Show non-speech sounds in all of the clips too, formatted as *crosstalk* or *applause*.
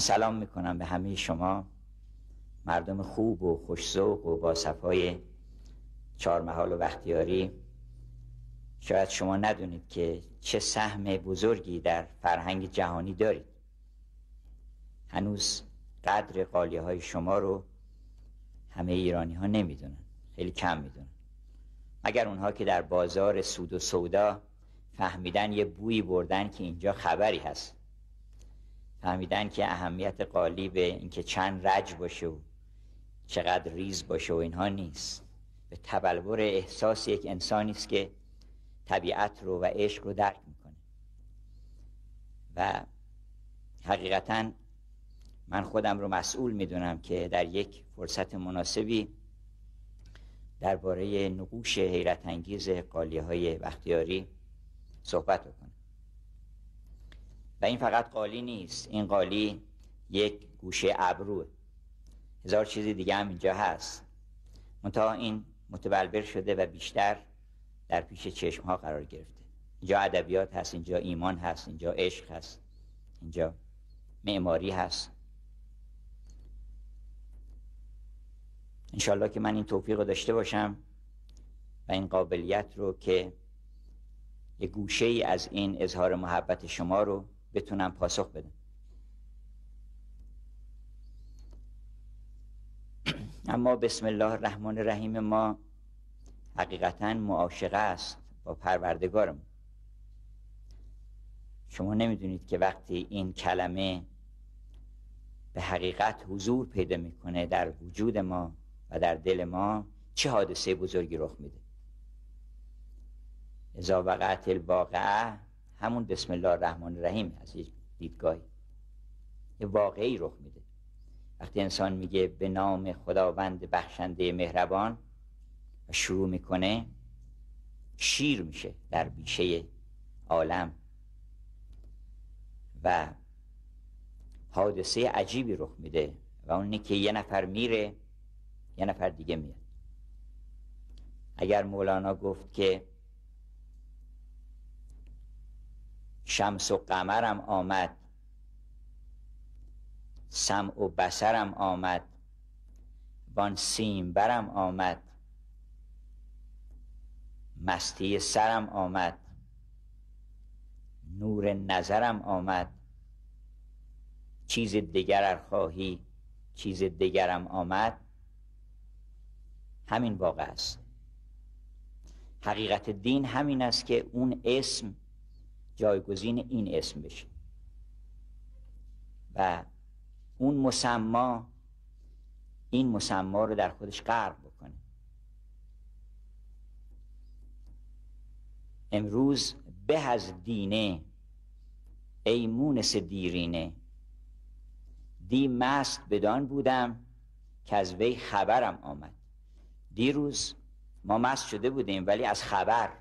من سلام میکنم به همه شما مردم خوب و خوشزوق و باسفای چارمحال و بختیاری شاید شما ندونید که چه سهم بزرگی در فرهنگ جهانی دارید هنوز قدر قالیه های شما رو همه ایرانی ها نمیدونن خیلی کم میدونن اگر اونها که در بازار سود و سودا فهمیدن یه بویی بردن که اینجا خبری هست فهمیدن که اهمیت قالی به اینکه چند رج باشه و چقدر ریز باشه و اینها نیست به تبلور احساس یک انسانی است که طبیعت رو و عشق رو درک میکنه و حقیقتا من خودم رو مسئول میدونم که در یک فرصت مناسبی درباره نقوش حیرت انگیز قالی های بختیاری صحبت رو و این فقط قالی نیست این قالی یک گوشه ابروه هزار چیز دیگه هم اینجا هست منتها این متبلبر شده و بیشتر در پیش چشم ها قرار گرفته اینجا ادبیات هست اینجا ایمان هست اینجا عشق هست اینجا معماری هست انشالله که من این توفیق رو داشته باشم و این قابلیت رو که یه گوشه ای از این اظهار محبت شما رو بتونم پاسخ بدم اما بسم الله الرحمن الرحیم ما حقیقتا معاشقه است با پروردگارم شما نمیدونید که وقتی این کلمه به حقیقت حضور پیدا میکنه در وجود ما و در دل ما چه حادثه بزرگی رخ میده اذا وقعت الواقعه همون بسم الله الرحمن الرحیم از یک دیدگاهی یه واقعی رخ میده وقتی انسان میگه به نام خداوند بخشنده مهربان و شروع میکنه شیر میشه در بیشه عالم و حادثه عجیبی رخ میده و اون که یه نفر میره یه نفر دیگه میاد اگر مولانا گفت که شمس و قمرم آمد سم و بسرم آمد وان سیم برم آمد مستی سرم آمد نور نظرم آمد چیز دیگر ار خواهی چیز دیگرم آمد همین واقع است حقیقت دین همین است که اون اسم جایگزین این اسم بشه و اون مسما این مسما رو در خودش غرق بکنه امروز به از دینه ای مونس دیرینه دی مست بدان بودم که از وی خبرم آمد دیروز ما مست شده بودیم ولی از خبر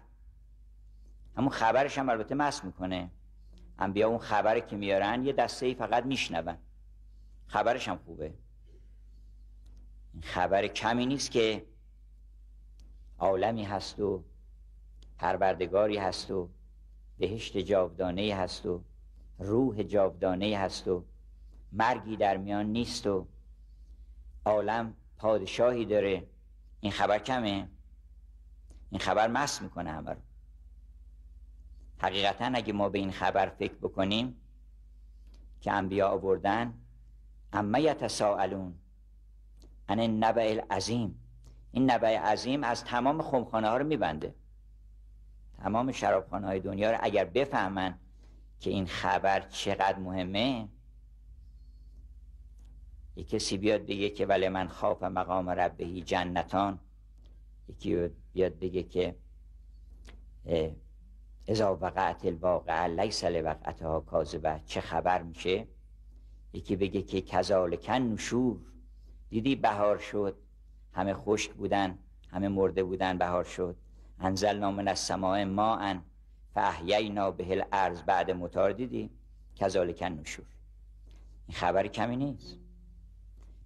همون خبرش هم البته مس میکنه بیا اون خبر که میارن یه دسته ای فقط میشنون خبرش هم خوبه خبر کمی نیست که عالمی هست و پروردگاری هست و بهشت جاودانه هست و روح جاودانه هست و مرگی در میان نیست و عالم پادشاهی داره این خبر کمه این خبر مست میکنه همه رو حقیقتا اگه ما به این خبر فکر بکنیم که انبیا آوردن اما یتساءلون عن النبع العظیم این نبع عظیم از تمام خمخانه ها رو میبنده تمام شرابخانه های دنیا رو اگر بفهمن که این خبر چقدر مهمه یکی کسی بیاد بگه که ولی من خواب مقام ربهی جنتان یکی بیاد بگه که اذا وقعت الواقع لیس لوقعتها کاذبه چه خبر میشه یکی بگه که کزالکن نشور دیدی بهار شد همه خشک بودن همه مرده بودن بهار شد انزل انزلنا من ما ان فاحیینا به الارض بعد متار دیدی کزالکن نشور این خبر کمی نیست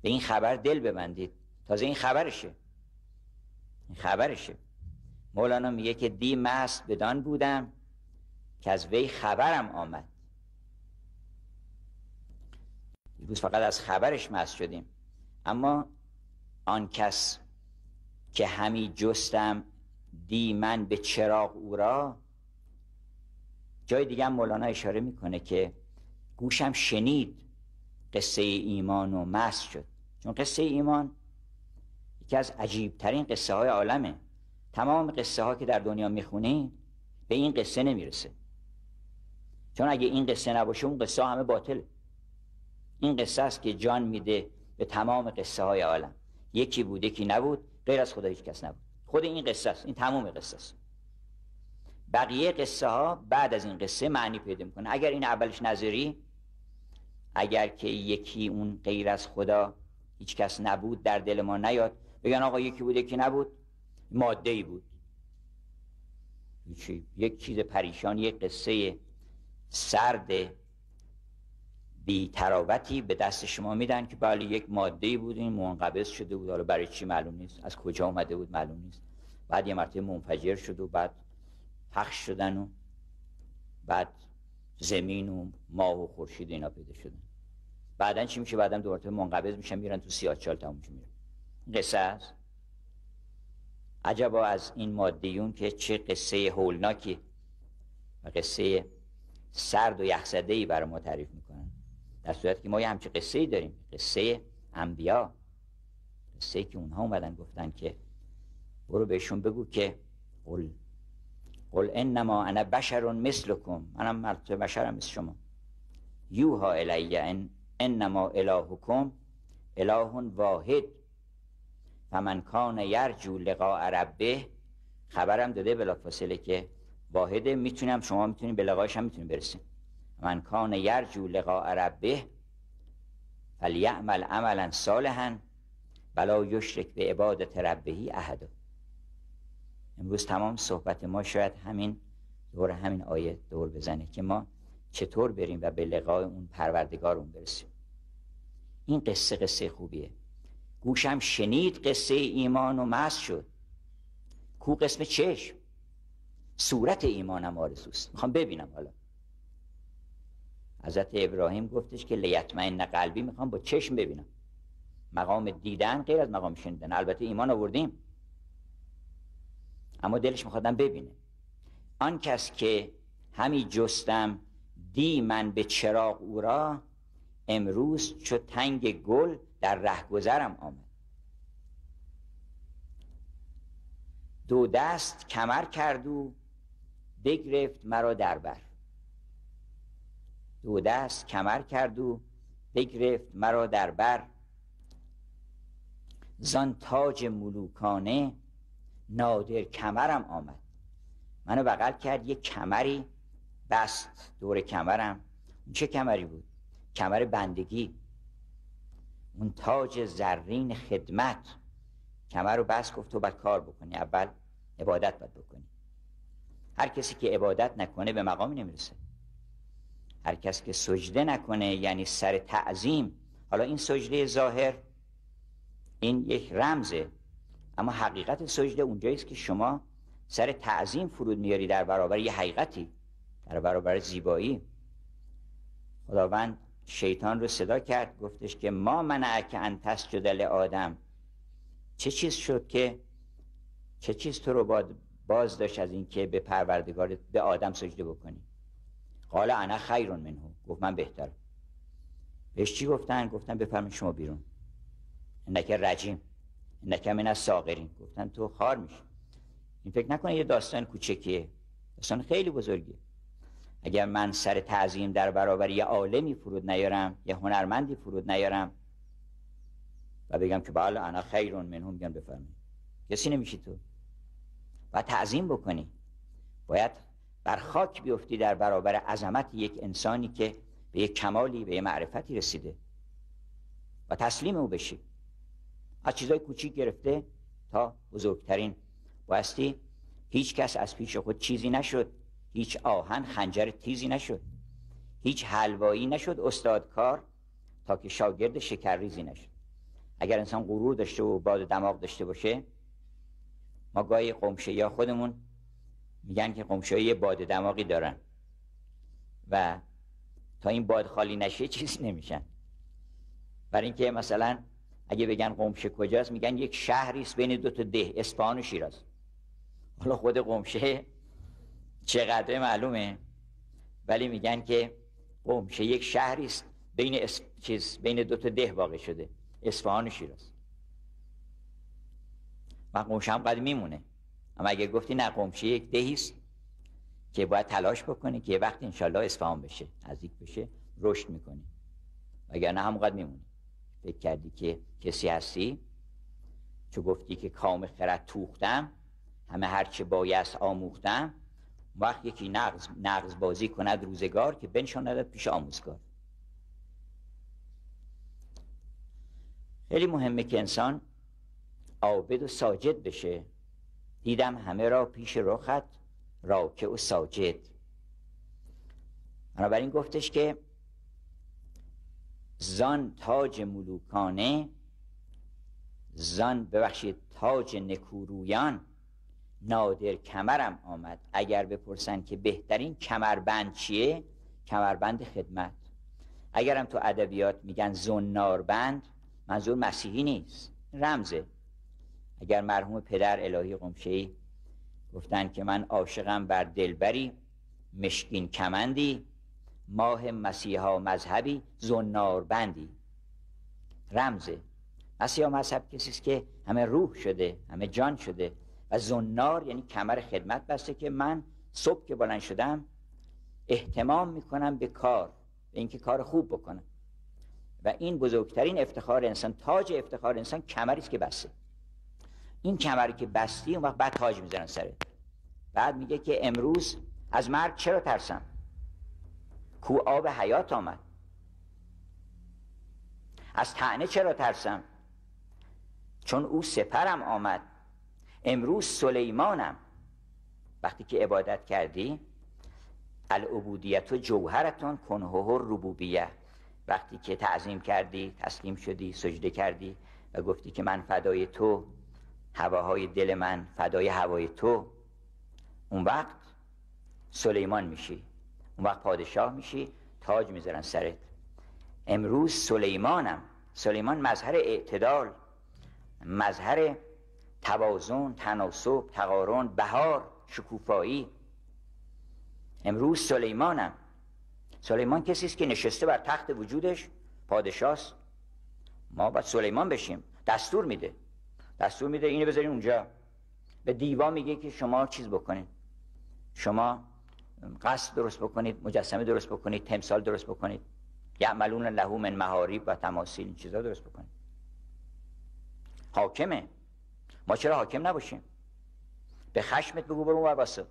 به این خبر دل ببندید تازه این خبرشه این خبرشه مولانا میگه که دی مست بدان بودم که از وی خبرم آمد دیروز فقط از خبرش مست شدیم اما آن کس که همی جستم دی من به چراغ او را جای دیگه مولانا اشاره میکنه که گوشم شنید قصه ایمان و مست شد چون قصه ایمان یکی از عجیبترین قصه های عالمه تمام قصه ها که در دنیا میخونید به این قصه نمیرسه چون اگه این قصه نباشه اون قصه همه باطله این قصه است که جان میده به تمام قصه های عالم یکی بود یکی نبود غیر از خدا هیچ کس نبود خود این قصه است این تمام قصه است بقیه قصه ها بعد از این قصه معنی پیدا میکنه اگر این اولش نظری اگر که یکی اون غیر از خدا هیچ کس نبود در دل ما نیاد بگن آقا یکی بوده یکی نبود ماده ای بود یک چیز پریشان یک قصه سرد بی تراوتی به دست شما میدن که بله یک ماده بود این منقبض شده بود حالا برای چی معلوم نیست از کجا اومده بود معلوم نیست بعد یه مرتبه منفجر شد و بعد پخش شدن و بعد زمین و ماه و خورشید اینا پیدا شدن بعدن چی میشه بعدم دوباره منقبض میشن میرن تو سیاچال تموم میشه قصه است عجبا از این مادیون که چه قصه هولناکی و قصه سرد و یخزده ای برای ما تعریف میکنن در صورت که ما یه همچه قصه ای داریم قصه انبیا قصه که اونها اومدن گفتن که برو بهشون بگو که قل قل انما انا بشر مثلکم منم مرد بشرم مثل شما یوها الیه ان انما الهکم اله واحد فمن کان یرجو لقاء ربه خبرم داده فاصله که واحده میتونم شما میتونید به لقایش هم میتونید برسید من کان یرجو لقاء ربه فلیعمل عملا صالحا بلا یشرک به عبادت ربهی احدا امروز تمام صحبت ما شاید همین دور همین آیه دور بزنه که ما چطور بریم و به لقای اون پروردگارمون برسیم این قصه قصه خوبیه گوشم شنید قصه ایمان و مست شد کو قسم چشم صورت ایمانم آرزوست میخوام ببینم حالا حضرت ابراهیم گفتش که لیتمن قلبی میخوام با چشم ببینم مقام دیدن غیر از مقام شنیدن البته ایمان آوردیم اما دلش میخوادم ببینه آن کس که همی جستم دی من به چراغ او را امروز چو تنگ گل در رهگذرم آمد دو دست کمر کرد و بگرفت مرا در بر دو دست کمر کرد و بگرفت مرا در بر زان تاج ملوکانه نادر کمرم آمد منو بغل کرد یه کمری بست دور کمرم چه کمری بود؟ کمر بندگی اون تاج زرین خدمت کمر رو بس گفت تو باید کار بکنی اول عبادت باید بکنی هر کسی که عبادت نکنه به مقامی نمیرسه هر کسی که سجده نکنه یعنی سر تعظیم حالا این سجده ظاهر این یک رمزه اما حقیقت سجده اونجایی که شما سر تعظیم فرود میاری در برابر یه حقیقتی در برابر زیبایی خداوند شیطان رو صدا کرد گفتش که ما منعک ان جدل آدم چه چیز شد که چه چیز تو رو باز داشت از که به پروردگارت به آدم سجده بکنی قال انا خیرون منه گفت من بهترم بهش چی گفتن گفتن بفرمایید شما بیرون نکه رجیم نکه من از ساغرین گفتن تو خار میشه این فکر نکنه یه داستان کوچکیه داستان خیلی بزرگیه اگر من سر تعظیم در برابر یه عالمی فرود نیارم یه هنرمندی فرود نیارم و بگم که بالا انا خیرون هم میگن بفرمایید کسی نمیشی تو و تعظیم بکنی باید بر خاک بیفتی در برابر عظمت یک انسانی که به یک کمالی به یک معرفتی رسیده و تسلیم او بشی از چیزای کوچیک گرفته تا بزرگترین بایستی هیچ کس از پیش خود چیزی نشد هیچ آهن خنجر تیزی نشد هیچ حلوایی نشد استادکار تا که شاگرد شکرریزی نشد اگر انسان غرور داشته و باد دماغ داشته باشه ما گاهی قمشه یا خودمون میگن که قمشه های باد دماغی دارن و تا این باد خالی نشه چیزی نمیشن برای اینکه مثلا اگه بگن قمشه کجاست میگن یک شهری است بین دو تا ده اصفهان و شیراز حالا خود قمشه چقدر معلومه ولی میگن که قم که یک شهری است بین اس... چیز بین دو تا ده واقع شده اصفهان و شیراز و هم قد میمونه اما اگه گفتی نه قمشه یک دهی است که باید تلاش بکنی که یه وقت انشالله اصفهان بشه نزدیک بشه رشد میکنه وگرنه قد میمونه فکر کردی که کسی هستی چو گفتی که کام خرد توختم همه هرچه بایست آموختم وقت یکی نقض, بازی کند روزگار که بنشاند پیش آموزگار خیلی مهمه که انسان عابد و ساجد بشه دیدم همه را پیش رخت راکه و ساجد بنابراین گفتش که زان تاج ملوکانه زان ببخشید تاج نکورویان نادر کمرم آمد اگر بپرسن که بهترین کمربند چیه کمربند خدمت اگرم تو ادبیات میگن ناربند منظور مسیحی نیست رمزه اگر مرحوم پدر الهی قمشهی گفتن که من عاشقم بر دلبری مشکین کمندی ماه مسیحا مذهبی ناربندی رمزه مسیحا مذهب کسی که همه روح شده همه جان شده و زنار یعنی کمر خدمت بسته که من صبح که بلند شدم احتمام میکنم به کار به اینکه کار خوب بکنم و این بزرگترین افتخار انسان تاج افتخار انسان کمری است که بسته این کمری که بستی اون وقت بعد تاج میزنن سرت بعد میگه که امروز از مرگ چرا ترسم کو آب حیات آمد از تنه چرا ترسم چون او سپرم آمد امروز سلیمانم وقتی که عبادت کردی العبودیت و جوهرتون و ربوبیه وقتی که تعظیم کردی تسلیم شدی سجده کردی و گفتی که من فدای تو هواهای دل من فدای هوای تو اون وقت سلیمان میشی اون وقت پادشاه میشی تاج میذارن سرت امروز سلیمانم سلیمان مظهر اعتدال مظهر توازن تناسب تقارن بهار شکوفایی امروز سلیمانم سلیمان کسی است که نشسته بر تخت وجودش پادشاست ما باید سلیمان بشیم دستور میده دستور میده اینو بذاریم اونجا به دیوا میگه که شما چیز بکنید شما قصد درست بکنید مجسمه درست بکنید تمثال درست بکنید یعملون له من محاریب و تماثیل این چیزا درست بکنید حاکمه ما چرا حاکم نباشیم به خشمت بگو برو اونور واسه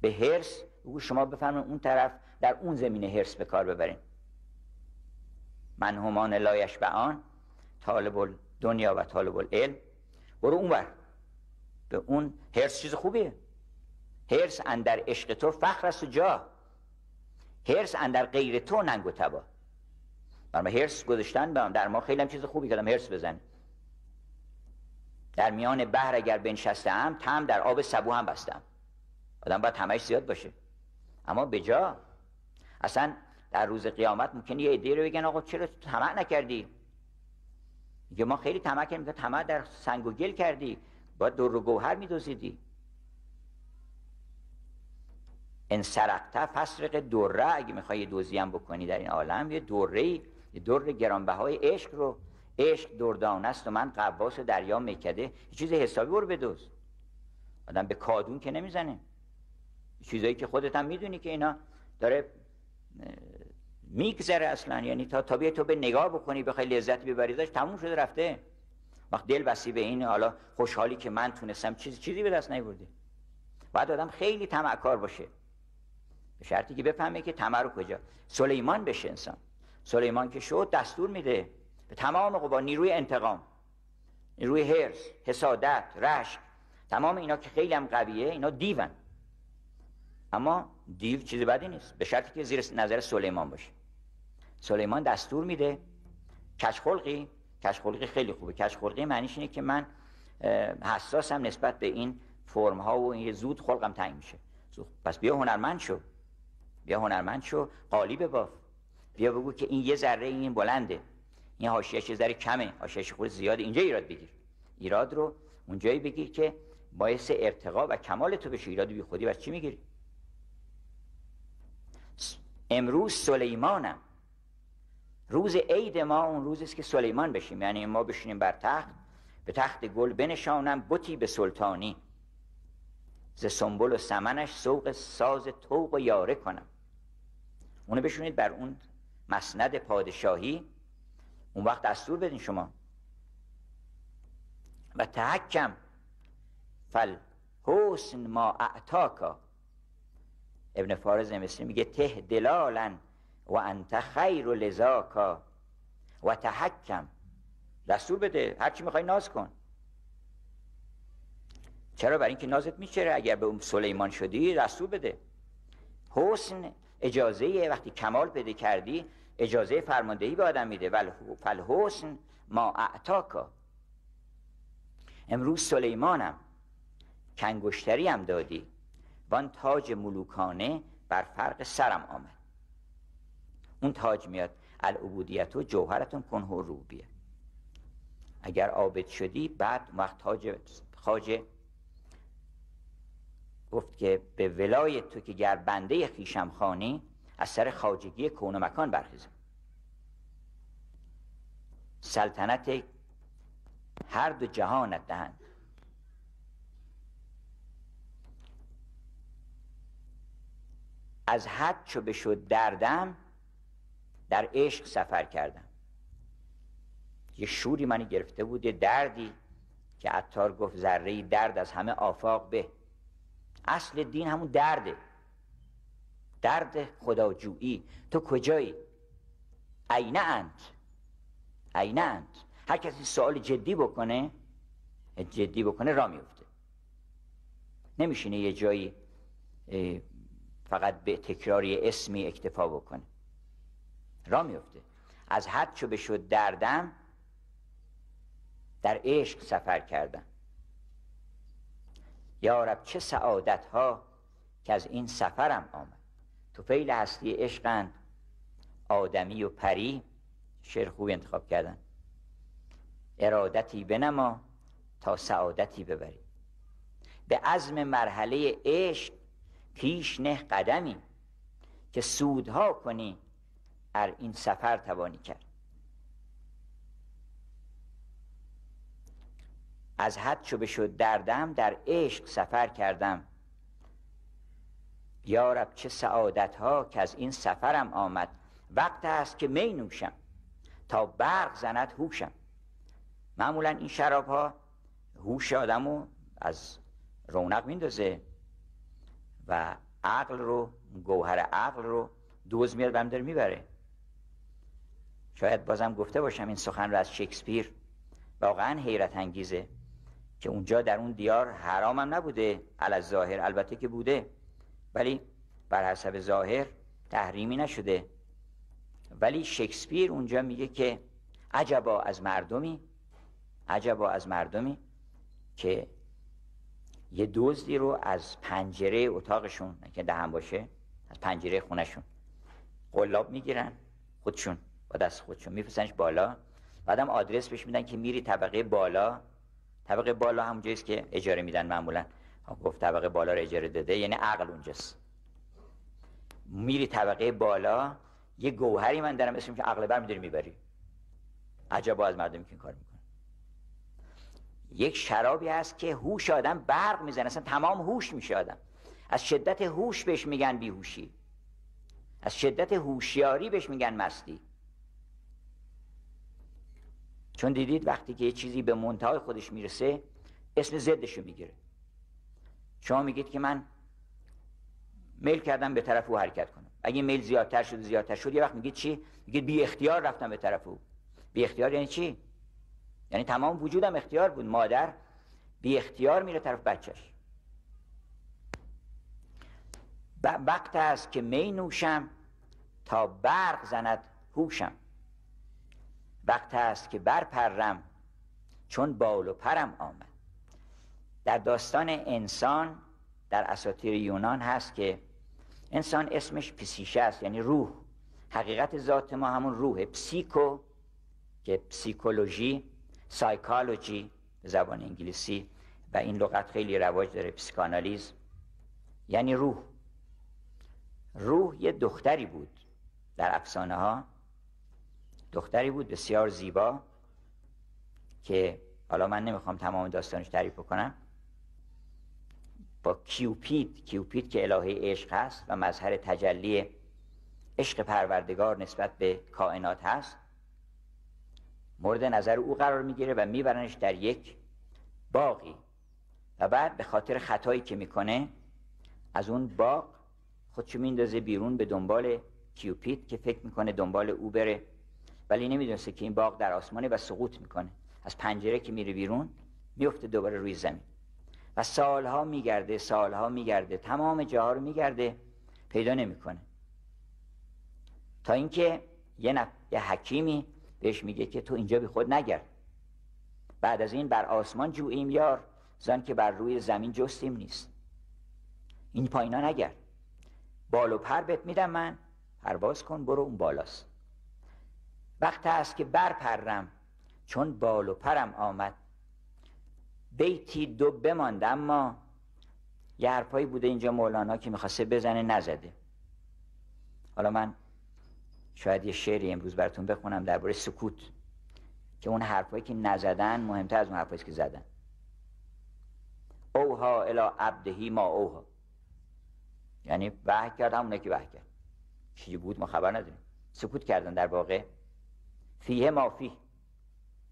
به هرس بگو شما بفرمایید اون طرف در اون زمینه هرس به کار ببرین همان لایش به آن طالب دنیا و طالب العلم برو اونور به اون هرس چیز خوبیه هرس اندر عشق تو فخر است و جا هرس اندر غیر تو ننگ و تبا برای هرس گذاشتن به در ما خیلی هم چیز خوبی کردم هرس بزنیم در میان بحر اگر بنشستم تم در آب سبو هم بستم آدم باید همش زیاد باشه اما به جا اصلا در روز قیامت ممکن یه ایده رو بگن آقا چرا طمع نکردی میگه ما خیلی طمع کردیم که طمع در سنگ و گل کردی باید در و گوهر میدوزیدی ان فسرق دره اگه میخوای دوزی هم بکنی در این عالم یه دوره یه دور گرانبهای عشق رو عشق دردانه است و من قواس دریا میکده چیز حسابی برو بدوز آدم به کادون که نمیزنه چیزایی که خودت هم میدونی که اینا داره میگذره اصلا یعنی تا طبیعی تو به نگاه بکنی بخوای لذت ببری داشت تموم شده رفته وقت دل بسی به این حالا خوشحالی که من تونستم چیز چیزی به دست نیورده باید آدم خیلی تمعکار باشه به شرطی که بفهمه که تمر کجا سلیمان بشه انسان سلیمان که شد دستور میده به تمام قوا نیروی انتقام نیروی هرس حسادت رشک تمام اینا که خیلی هم قویه اینا دیون اما دیو چیز بدی نیست به شرطی که زیر نظر سلیمان باشه سلیمان دستور میده کشخلقی کشخلقی خیلی خوبه کشخلقی معنیش اینه که من حساسم نسبت به این فرم ها و این زود خلقم تنگ میشه پس بیا هنرمند شو بیا هنرمند شو قالی بباف بیا بگو که این یه ذره این بلنده این حاشیهش ذره کمه حاشیهش خود زیاد اینجا ایراد بگیر ایراد رو اونجایی بگیر که باعث ارتقا و کمال تو بشه ایراد بی خودی بس چی میگیری امروز سلیمانم روز عید ما اون روزی است که سلیمان بشیم یعنی ما بشینیم بر تخت به تخت گل بنشانم بطی به سلطانی ز سنبل و سمنش سوق ساز توق و یاره کنم اونو بشونید بر اون مسند پادشاهی اون وقت دستور بدین شما و تحکم فل حسن ما اعتاکا ابن فارز مصری میگه ته دلالا و انت خیر و لذاکا و تحکم دستور بده هرچی میخوای ناز کن چرا برای اینکه نازت میچره اگر به اون سلیمان شدی دستور بده حسن اجازه وقتی کمال بده کردی اجازه فرماندهی به آدم میده ول ما اعتاکا امروز سلیمانم کنگشتری هم دادی وان تاج ملوکانه بر فرق سرم آمد اون تاج میاد العبودیتو جوهرتون کنه و روبیه اگر عابد شدی بعد وقت تاج خاجه گفت که به ولای تو که گر بنده خیشم خانی از سر خواجگی کون و مکان برخیزم سلطنت هر دو جهانت دهند از حد چو شد دردم در عشق سفر کردم یه شوری منی گرفته بود یه دردی که عطار گفت ذره درد از همه آفاق به اصل دین همون درده درد خداجویی تو کجایی عینه انت هر کسی سوال جدی بکنه جدی بکنه را میفته نمیشینه یه جایی فقط به تکرار یه اسمی اکتفا بکنه را میفته از حد چو شد دردم در عشق سفر کردم یا رب چه سعادت ها که از این سفرم آمد توفیل اصلی عشقند آدمی و پری شعر خوبی انتخاب کردن ارادتی بنما تا سعادتی ببری به عزم مرحله عشق پیش نه قدمی که سودها کنی ار این سفر توانی کرد از حد چو بشد دردم در عشق سفر کردم یارب چه سعادت ها که از این سفرم آمد وقت است که می نوشم تا برق زند هوشم معمولا این شراب ها هوش آدمو از رونق میندازه و عقل رو گوهر عقل رو دوز میاد بهم داره میبره شاید بازم گفته باشم این سخن رو از شکسپیر واقعا حیرت انگیزه که اونجا در اون دیار حرامم نبوده علی ظاهر البته که بوده ولی بر حسب ظاهر تحریمی نشده ولی شکسپیر اونجا میگه که عجبا از مردمی عجبا از مردمی که یه دزدی رو از پنجره اتاقشون که دهن باشه از پنجره خونشون قلاب میگیرن خودشون با دست خودشون میفسنش بالا بعدم آدرس بهش میدن که میری طبقه بالا طبقه بالا همونجاییست که اجاره میدن معمولا گفت طبقه بالا رو اجاره داده یعنی عقل اونجاست میری طبقه بالا یه گوهری من دارم اسمش که عقل بر میداری میبری عجب از مردم که کار میکنه یک شرابی هست که هوش آدم برق میزنه اصلا تمام هوش میشه آدم از شدت هوش بهش میگن بیهوشی از شدت هوشیاری بهش میگن مستی چون دیدید وقتی که یه چیزی به منتهای خودش میرسه اسم زدشو میگیره شما میگید که من میل کردم به طرف او حرکت کنم اگه میل زیادتر شد زیادتر شد یه وقت میگید چی میگید بی اختیار رفتم به طرف او بی اختیار یعنی چی یعنی تمام وجودم اختیار بود مادر بی اختیار میره طرف بچهش وقت است که می نوشم تا برق زند هوشم وقت است که برپرم چون بال و پرم آمد در داستان انسان در اساطیر یونان هست که انسان اسمش پسیشه است یعنی روح حقیقت ذات ما همون روح پسیکو که پسیکولوژی سایکالوجی به زبان انگلیسی و این لغت خیلی رواج داره پسیکانالیز یعنی روح روح یه دختری بود در افسانه ها دختری بود بسیار زیبا که حالا من نمیخوام تمام داستانش تعریف بکنم با کیوپید کیوپید که الهه عشق هست و مظهر تجلی عشق پروردگار نسبت به کائنات هست مورد نظر او قرار میگیره و میبرنش در یک باقی و بعد به خاطر خطایی که میکنه از اون باغ خودشو میندازه بیرون به دنبال کیوپید که فکر میکنه دنبال او بره ولی نمیدونسته که این باغ در آسمانه و سقوط میکنه از پنجره که میره بیرون میفته دوباره روی زمین و سالها میگرده سالها میگرده تمام جاها رو میگرده پیدا نمیکنه تا اینکه یه, نف... یه حکیمی بهش میگه که تو اینجا بی خود نگرد بعد از این بر آسمان جوییم یار زن که بر روی زمین جستیم نیست این پایینا نگرد بال و پر بهت میدم من پرواز کن برو اون بالاست وقت است که بر پرم چون بال و پرم آمد بیتی دو بمانده اما یه حرفایی بوده اینجا مولانا که میخواسته بزنه نزده حالا من شاید یه شعری امروز براتون بخونم درباره سکوت که اون حرفایی که نزدن مهمتر از اون حرفایی که زدن اوها الا عبدهی ما اوها یعنی وحی کرد همونه که وحی کرد چی بود ما خبر نداریم سکوت کردن در واقع فیه ما فی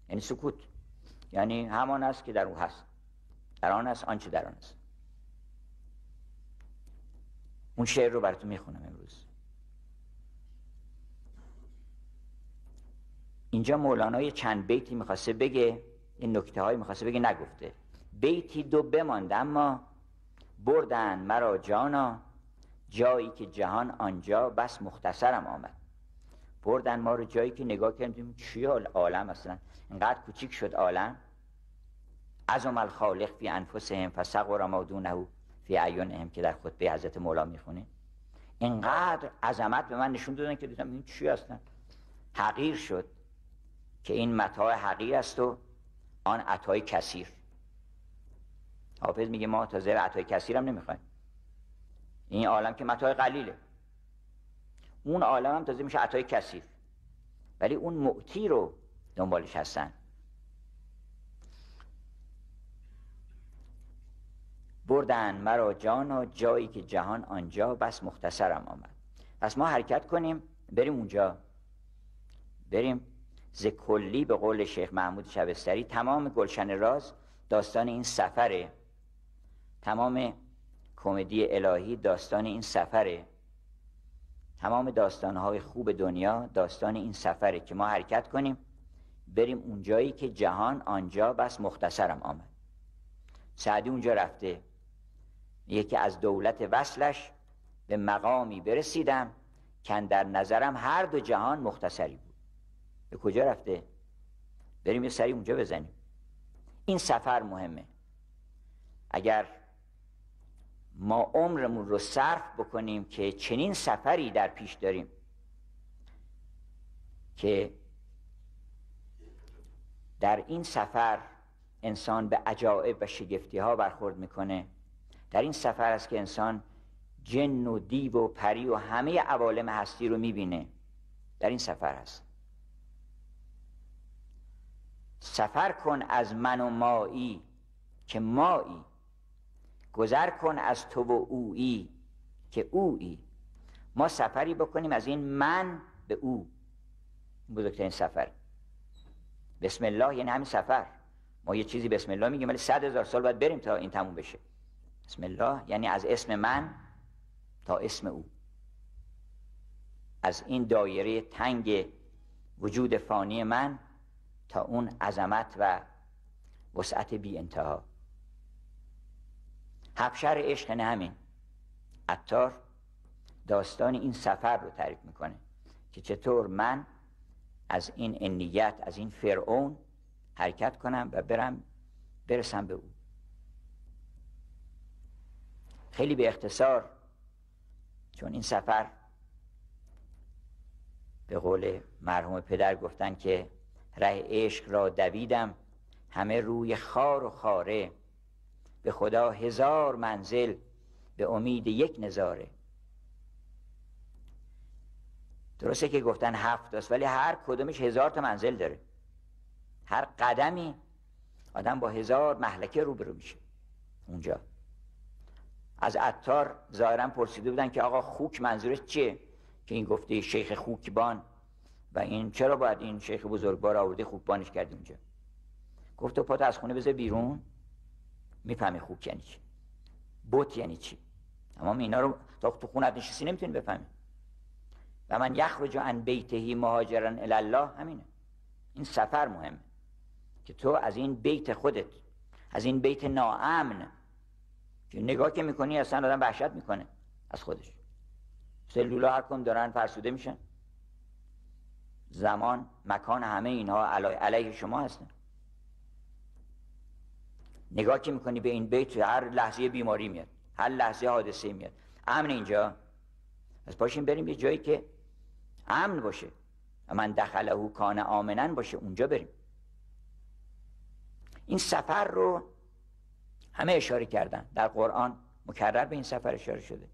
یعنی سکوت یعنی همان است که در او هست در آن است آنچه در آن است اون شعر رو براتون میخونم امروز اینجا مولانا یه چند بیتی میخواسته بگه این نکته هایی میخواسته بگه نگفته بیتی دو بمانده اما بردن مرا جانا جایی که جهان آنجا بس مختصرم آمد بردن ما رو جایی که نگاه کردیم چی عالم اصلا اینقدر کوچیک شد عالم از الخالق فی انفسهم فسق ما او فی هم که در خطبه حضرت مولا میخونه اینقدر عظمت به من نشون دادن که دیدم این چی هستن حقیر شد که این متاع حقیر است و آن عطای کثیر حافظ میگه ما تا زیر عطای کثیر هم نمیخوایم این عالم که متاع قلیله اون عالم هم تازه میشه عطای کثیف ولی اون معتی رو دنبالش هستن بردن مرا جان و جایی که جهان آنجا بس مختصرم آمد پس ما حرکت کنیم بریم اونجا بریم ز کلی به قول شیخ محمود شبستری تمام گلشن راز داستان این سفره تمام کمدی الهی داستان این سفره تمام داستانهای خوب دنیا داستان این سفره که ما حرکت کنیم بریم اونجایی که جهان آنجا بس مختصرم آمد سعدی اونجا رفته یکی از دولت وصلش به مقامی برسیدم که در نظرم هر دو جهان مختصری بود به کجا رفته؟ بریم یه سری اونجا بزنیم این سفر مهمه اگر ما عمرمون رو صرف بکنیم که چنین سفری در پیش داریم که در این سفر انسان به عجایب و شگفتی ها برخورد میکنه در این سفر است که انسان جن و دیو و پری و همه عوالم هستی رو میبینه در این سفر هست سفر کن از من و مایی که مایی گذر کن از تو و اویی که اویی ما سفری بکنیم از این من به او بزرگترین سفر بسم الله یعنی همین سفر ما یه چیزی بسم الله میگیم ولی صد هزار سال باید بریم تا این تموم بشه بسم الله یعنی از اسم من تا اسم او از این دایره تنگ وجود فانی من تا اون عظمت و وسعت بی انتها حبشر عشق همین عطار داستان این سفر رو تعریف میکنه که چطور من از این انیت از این فرعون حرکت کنم و برم برسم به او خیلی به اختصار چون این سفر به قول مرحوم پدر گفتن که ره عشق را دویدم همه روی خار و خاره به خدا هزار منزل به امید یک نظاره درسته که گفتن هفت است ولی هر کدومش هزار تا منزل داره هر قدمی آدم با هزار محلکه روبرو میشه اونجا از اتار ظاهرا پرسیده بودن که آقا خوک منظورش چیه که این گفته شیخ خوکبان و این چرا باید این شیخ بار آورده خوکبانش کرد اونجا گفت تو پات از خونه بذار بیرون میفهمی خوب یعنی چی بوت یعنی چی تمام اینا رو تا تو خونت نشستی نمیتونی بفهمی و من یخرج عن بیتهی مهاجرا الله همینه این سفر مهمه که تو از این بیت خودت از این بیت ناامن که نگاه که میکنی اصلا آدم وحشت میکنه از خودش سلولا هر کم دارن فرسوده میشن زمان مکان همه اینها علیه شما هستن نگاه که میکنی به این بیت هر لحظه بیماری میاد هر لحظه حادثه میاد امن اینجا از پاشیم بریم یه جایی که امن باشه من دخله او کان آمنن باشه اونجا بریم این سفر رو همه اشاره کردن در قرآن مکرر به این سفر اشاره شده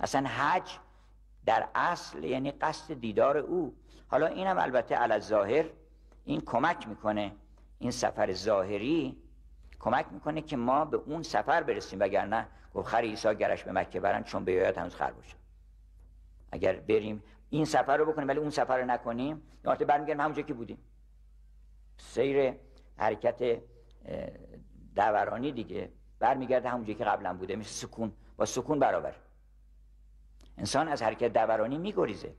اصلا حج در اصل یعنی قصد دیدار او حالا اینم البته علی ظاهر این کمک میکنه این سفر ظاهری کمک میکنه که ما به اون سفر برسیم وگرنه گفت خر عیسی گرش به مکه برن چون به یاد هنوز خر باشه اگر بریم این سفر رو بکنیم ولی اون سفر رو نکنیم نهارت برمیگردیم همونجا که بودیم سیر حرکت دورانی دیگه برمیگرده همونجا که قبلا بوده میشه سکون با سکون برابر انسان از حرکت دورانی میگریزه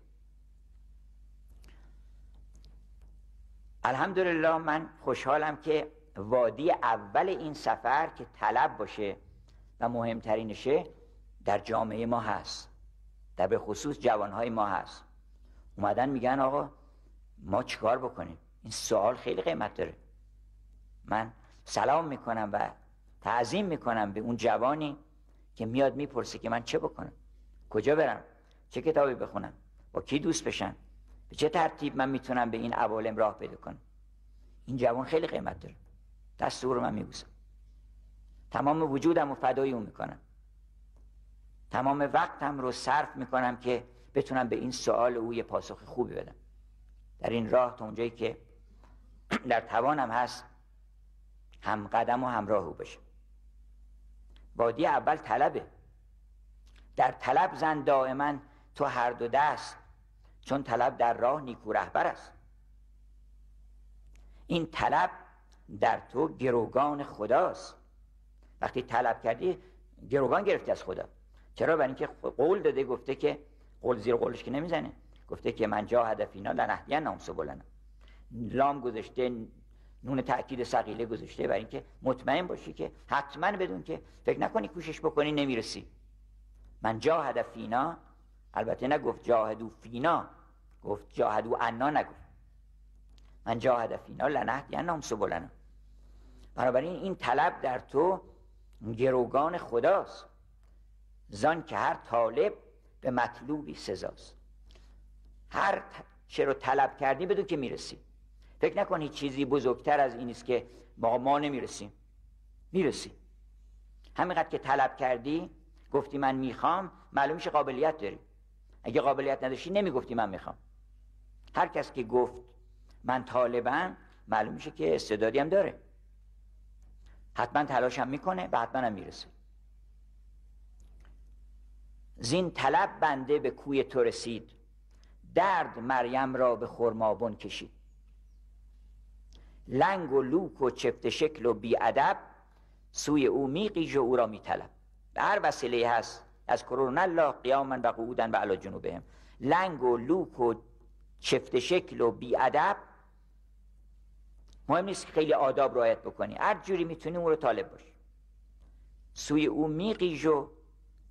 الحمدلله من خوشحالم که وادی اول این سفر که طلب باشه و مهمترینشه در جامعه ما هست در به خصوص جوانهای ما هست اومدن میگن آقا ما چیکار بکنیم این سوال خیلی قیمت داره من سلام میکنم و تعظیم میکنم به اون جوانی که میاد میپرسه که من چه بکنم کجا برم چه کتابی بخونم با کی دوست بشن به چه ترتیب من میتونم به این عوالم راه پیدا کنم این جوان خیلی قیمت داره دستور من میبوسم تمام وجودم رو فدای او میکنم تمام وقتم رو صرف میکنم که بتونم به این سوال او یه پاسخ خوبی بدم در این راه تا اونجایی که *clears throat* در توانم هست هم قدم و همراه او بشه وادی اول طلبه در طلب زن دائما تو هر دو دست چون طلب در راه نیکو رهبر است این طلب در تو گروگان خداست وقتی طلب کردی گروگان گرفتی از خدا چرا برای اینکه قول داده گفته که قول زیر قولش که نمیزنه گفته که من جا هدفینا لنهدین نام سبولنا لام گذاشته نون تاکید سقیله گذاشته برای اینکه مطمئن باشی که حتما بدون که فکر نکنی کوشش بکنی نمیرسی من جا هدفینا البته نگفت جاهدو فینا گفت جاهدو انا نگفت من جاهد فینا لنهدین نام سبولنا بنابراین این طلب در تو گروگان خداست زان که هر طالب به مطلوبی سزاست هر چه رو طلب کردی بدون که میرسی فکر نکن هیچ چیزی بزرگتر از این است که ما ما نمیرسیم میرسی همینقدر که طلب کردی گفتی من میخوام معلوم میشه قابلیت داری اگه قابلیت نداشتی نمیگفتی من میخوام هر کس که گفت من طالبم معلوم میشه که استعدادی هم داره حتما تلاشم میکنه و حتما هم میرسه زین طلب بنده به کوی تو رسید درد مریم را به خرمابون کشید لنگ و لوک و چفت شکل و بیادب سوی او میقیج و او را میطلب به هر وسیله هست از کرون الله قیاما و قعودن و علا جنوبهم لنگ و لوک و چفت شکل و بیادب مهم نیست که خیلی آداب رعایت بکنی هر جوری میتونی او رو طالب باش سوی او میقیج و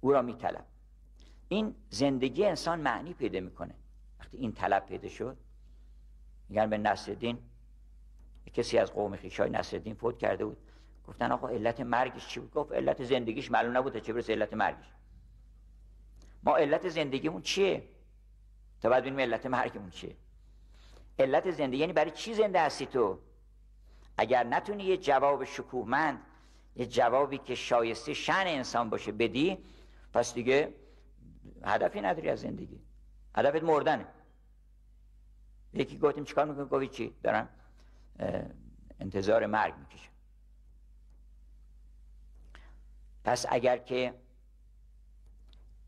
او را میطلب این زندگی انسان معنی پیدا میکنه وقتی این طلب پیدا شد میگن به نصرالدین کسی از قوم خیشای نصرالدین فوت کرده بود گفتن آقا علت مرگش چی بود گفت علت زندگیش معلوم نبود تا چه برسه علت مرگش ما علت زندگیمون چیه تا بعد ببینیم علت مرگمون چیه علت زندگی یعنی برای چی زنده هستی تو اگر نتونی یه جواب شکوهمند یه جوابی که شایسته شن انسان باشه بدی پس دیگه هدفی نداری از زندگی هدفت مردنه یکی گفتیم چیکار میکنی گفتی چی دارم انتظار مرگ میکشم پس اگر که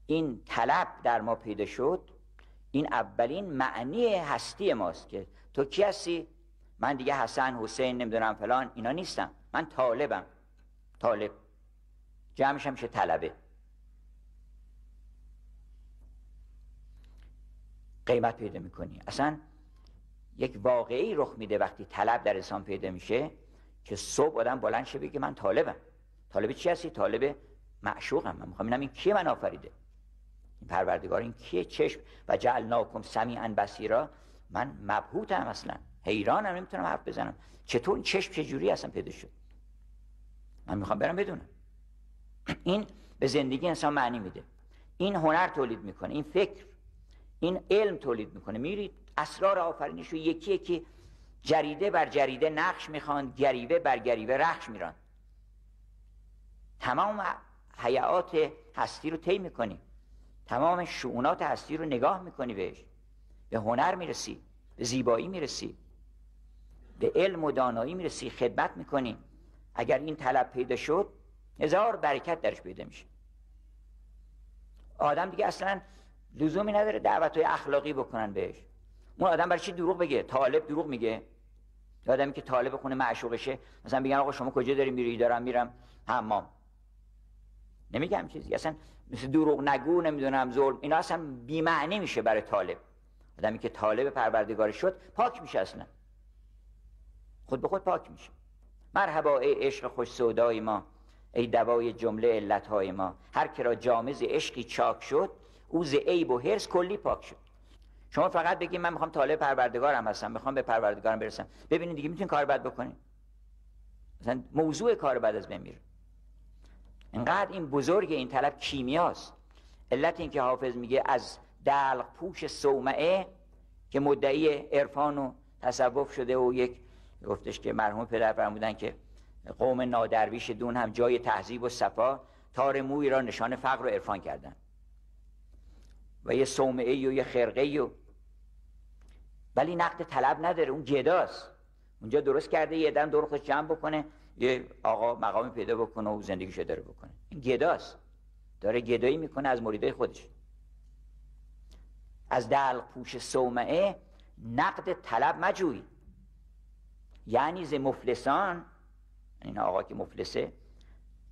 این طلب در ما پیدا شد این اولین معنی هستی ماست که تو کی هستی من دیگه حسن حسین نمیدونم فلان اینا نیستم من طالبم طالب جمعش هم میشه طلبه قیمت پیدا میکنی اصلا یک واقعی رخ میده وقتی طلب در انسان پیدا میشه که صبح آدم بلند شه بگه من طالبم طالب چی هستی طالب معشوقم من میخوام اینم این کیه من آفریده این پروردگار این کیه چشم و جعلناکم سمیعا بصیرا من مبهوتم اصلا حیرانم نمیتونم حرف بزنم چطور این چشم چجوری اصلا پیدا شد من میخوام برم بدونم این به زندگی انسان معنی میده این هنر تولید میکنه این فکر این علم تولید میکنه میرید اسرار آفرینش رو یکی یکی جریده بر جریده نقش میخوان گریوه بر گریوه رخش میران تمام حیات هستی رو طی میکنی تمام شعونات هستی رو نگاه میکنی بهش به هنر میرسی به زیبایی میرسی به علم و دانایی میرسی خدمت میکنی اگر این طلب پیدا شد هزار برکت درش پیدا میشه آدم دیگه اصلا لزومی نداره دعوت های اخلاقی بکنن بهش اون آدم برای چی دروغ بگه طالب دروغ میگه آدمی که طالب خونه معشوقشه مثلا بگن آقا شما کجا داری میری دارم میرم حمام نمیگم چیزی اصلا مثل دروغ نگو نمیدونم ظلم اینا اصلا معنی میشه برای طالب آدمی که طالب پروردگار شد پاک میشه اصلا خود به خود پاک میشه مرحبا ای عشق خوش سودای ما ای دوای جمله علتهای ما هر که را جامز عشقی چاک شد او ز عیب و حرس کلی پاک شد شما فقط بگید من میخوام طالب پروردگارم هستم میخوام به پروردگارم برسم ببینید دیگه میتونید کار بد بکنید مثلا موضوع کار بعد از بین میره انقدر این بزرگ این طلب کیمیاست علت این که حافظ میگه از دلق پوش سومعه که مدعی عرفان و تصوف شده و یک گفتش که مرحوم پدر فرمودن که قوم نادرویش دون هم جای تهذیب و صفا تار موی را نشان فقر و عرفان کردن و یه سومعی و یه خرقه و ولی نقد طلب نداره اون گداست اونجا درست کرده یه دم دور خود جمع بکنه یه آقا مقامی پیدا بکنه و زندگیش داره بکنه این گداست داره گدایی میکنه از مریدای خودش از دلق پوش صومعه نقد طلب مجوی یعنی ز مفلسان این آقا که مفلسه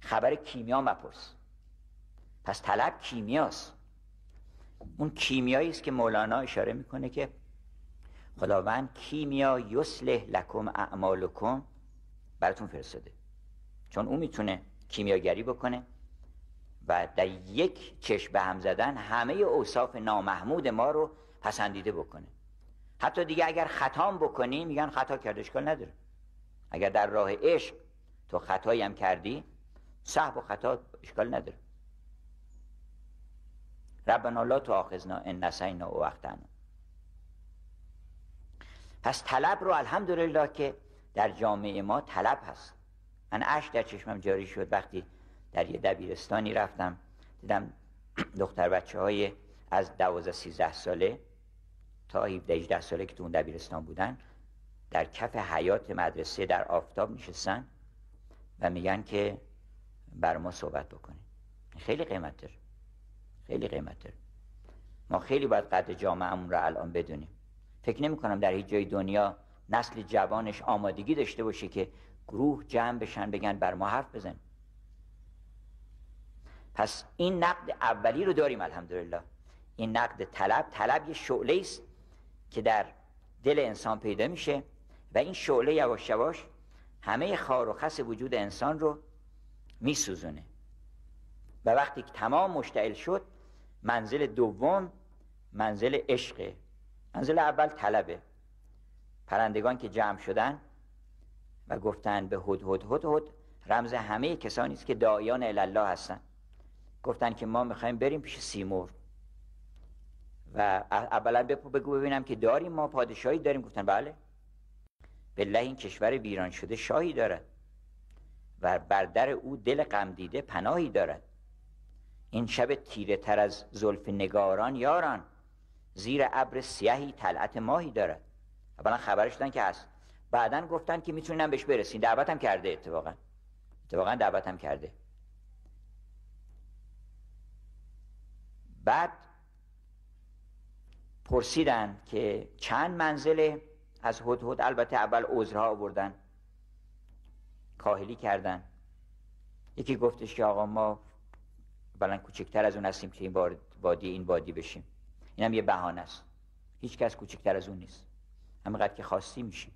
خبر کیمیا مپرس پس طلب کیمیاست اون کیمیایی است که مولانا اشاره میکنه که خداوند کیمیا یصلح لکم اعمالکم براتون فرستاده چون او میتونه کیمیاگری بکنه و در یک چشم به هم زدن همه اوصاف نامحمود ما رو پسندیده بکنه حتی دیگه اگر خطام بکنی میگن خطا کرده اشکال نداره اگر در راه عشق تو خطایی هم کردی صحب و خطا اشکال نداره ربنا لا آخذنا ان نسینا و وقتنا پس طلب رو الحمدلله که در جامعه ما طلب هست من اش در چشمم جاری شد وقتی در یه دبیرستانی رفتم دیدم دختر بچه های از دوازه سیزده ساله تا 17 ساله که تو اون دبیرستان بودن در کف حیات مدرسه در آفتاب نشستن و میگن که بر ما صحبت بکنه خیلی قیمت داره خیلی قیمت داره ما خیلی باید قدر جامعهمون رو الان بدونیم فکر نمی کنم در هیچ جای دنیا نسل جوانش آمادگی داشته باشه که گروه جمع بشن بگن بر ما حرف بزن پس این نقد اولی رو داریم الحمدلله این نقد طلب طلب یه شعله است که در دل انسان پیدا میشه و این شعله یواش یواش همه خار و خس وجود انسان رو میسوزونه و وقتی که تمام مشتعل شد منزل دوم منزل عشق منزل اول طلبه پرندگان که جمع شدن و گفتن به هد هد هد هد رمز همه کسانی است که دایان الله هستن گفتن که ما میخوایم بریم پیش سیمور و اولا بگو ببینم که داریم ما پادشاهی داریم گفتن بله بله این کشور ویران شده شاهی دارد و بر در او دل غم دیده پناهی دارد این شب تیره تر از زلف نگاران یاران زیر ابر سیاهی تلعت ماهی دارد اولا خبرش دادن که هست بعدا گفتن که میتونینم بهش برسین هم کرده اتفاقا اتفاقا هم کرده بعد پرسیدن که چند منزله از هدهد البته اول عذرها آوردن کاهلی کردن یکی گفتش که آقا ما بلند کوچکتر از اون هستیم که این بادی این وادی بشیم این هم یه بهانه است هیچ کس کوچکتر از اون نیست همینقدر که خواستی میشیم.